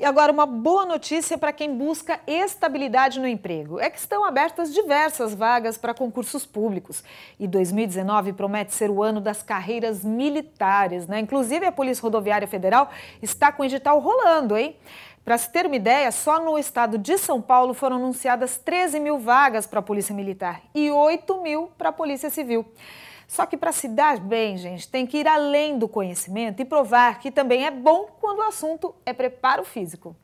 E agora, uma boa notícia para quem busca estabilidade no emprego é que estão abertas diversas vagas para concursos públicos. E 2019 promete ser o ano das carreiras militares, né? Inclusive, a Polícia Rodoviária Federal está com o edital rolando, hein? Para se ter uma ideia, só no estado de São Paulo foram anunciadas 13 mil vagas para a Polícia Militar e 8 mil para a Polícia Civil. Só que para se dar bem, gente, tem que ir além do conhecimento e provar que também é bom quando o assunto é preparo físico.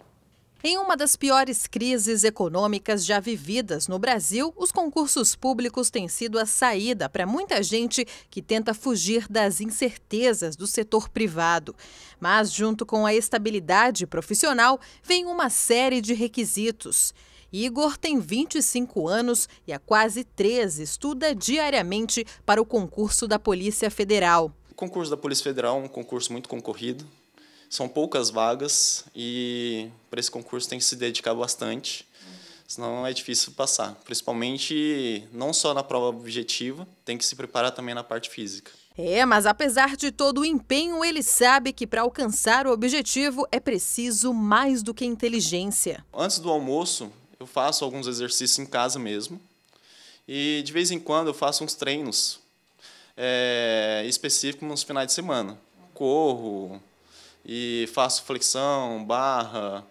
Em uma das piores crises econômicas já vividas no Brasil, os concursos públicos têm sido a saída para muita gente que tenta fugir das incertezas do setor privado. Mas, junto com a estabilidade profissional, vem uma série de requisitos. Igor tem 25 anos e há quase 13 estuda diariamente para o concurso da Polícia Federal. O concurso da Polícia Federal é um concurso muito concorrido, são poucas vagas e para esse concurso tem que se dedicar bastante, senão é difícil passar. Principalmente não só na prova objetiva, tem que se preparar também na parte física. É, mas apesar de todo o empenho, ele sabe que para alcançar o objetivo é preciso mais do que inteligência. Antes do almoço, eu faço alguns exercícios em casa mesmo. E de vez em quando eu faço uns treinos é, específicos nos finais de semana. Corro e faço flexão, barra,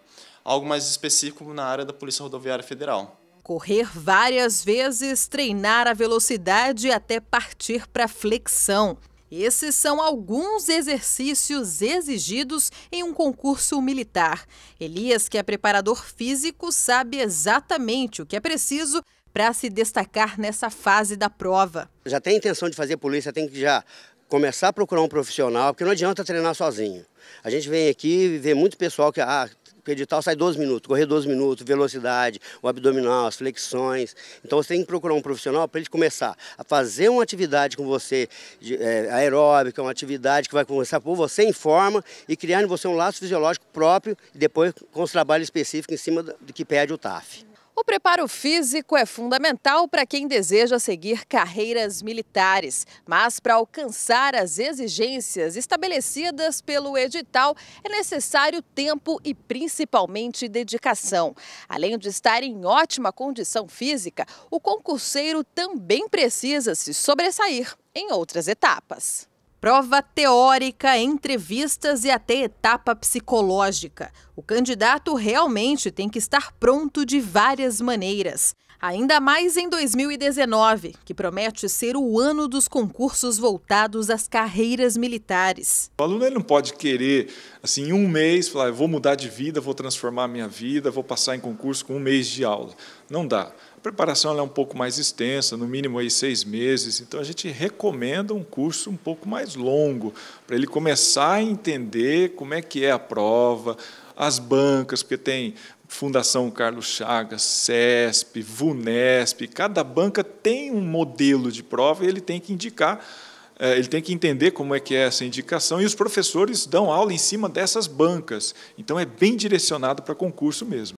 algo mais específico na área da Polícia Rodoviária Federal. Correr várias vezes, treinar a velocidade até partir para flexão. Esses são alguns exercícios exigidos em um concurso militar. Elias, que é preparador físico, sabe exatamente o que é preciso para se destacar nessa fase da prova. Já tem intenção de fazer polícia, tem que já começar a procurar um profissional, porque não adianta treinar sozinho. A gente vem aqui e vê muito pessoal que ah, porque o edital sai 12 minutos, correr 12 minutos, velocidade, o abdominal, as flexões. Então você tem que procurar um profissional para ele começar a fazer uma atividade com você de, é, aeróbica, uma atividade que vai começar por você em forma e criar em você um laço fisiológico próprio e depois com os trabalhos específicos em cima do que pede o TAF. O preparo físico é fundamental para quem deseja seguir carreiras militares, mas para alcançar as exigências estabelecidas pelo edital é necessário tempo e principalmente dedicação. Além de estar em ótima condição física, o concurseiro também precisa se sobressair em outras etapas. Prova teórica, entrevistas e até etapa psicológica o candidato realmente tem que estar pronto de várias maneiras. Ainda mais em 2019, que promete ser o ano dos concursos voltados às carreiras militares. O aluno ele não pode querer, assim, em um mês, falar: vou mudar de vida, vou transformar a minha vida, vou passar em concurso com um mês de aula. Não dá. A preparação é um pouco mais extensa, no mínimo aí seis meses, então a gente recomenda um curso um pouco mais longo, para ele começar a entender como é que é a prova, as bancas, porque tem Fundação Carlos Chagas, CESP, VUNESP, cada banca tem um modelo de prova e ele tem que indicar eh, ele tem que entender como é que é essa indicação e os professores dão aula em cima dessas bancas. Então é bem direcionado para concurso mesmo.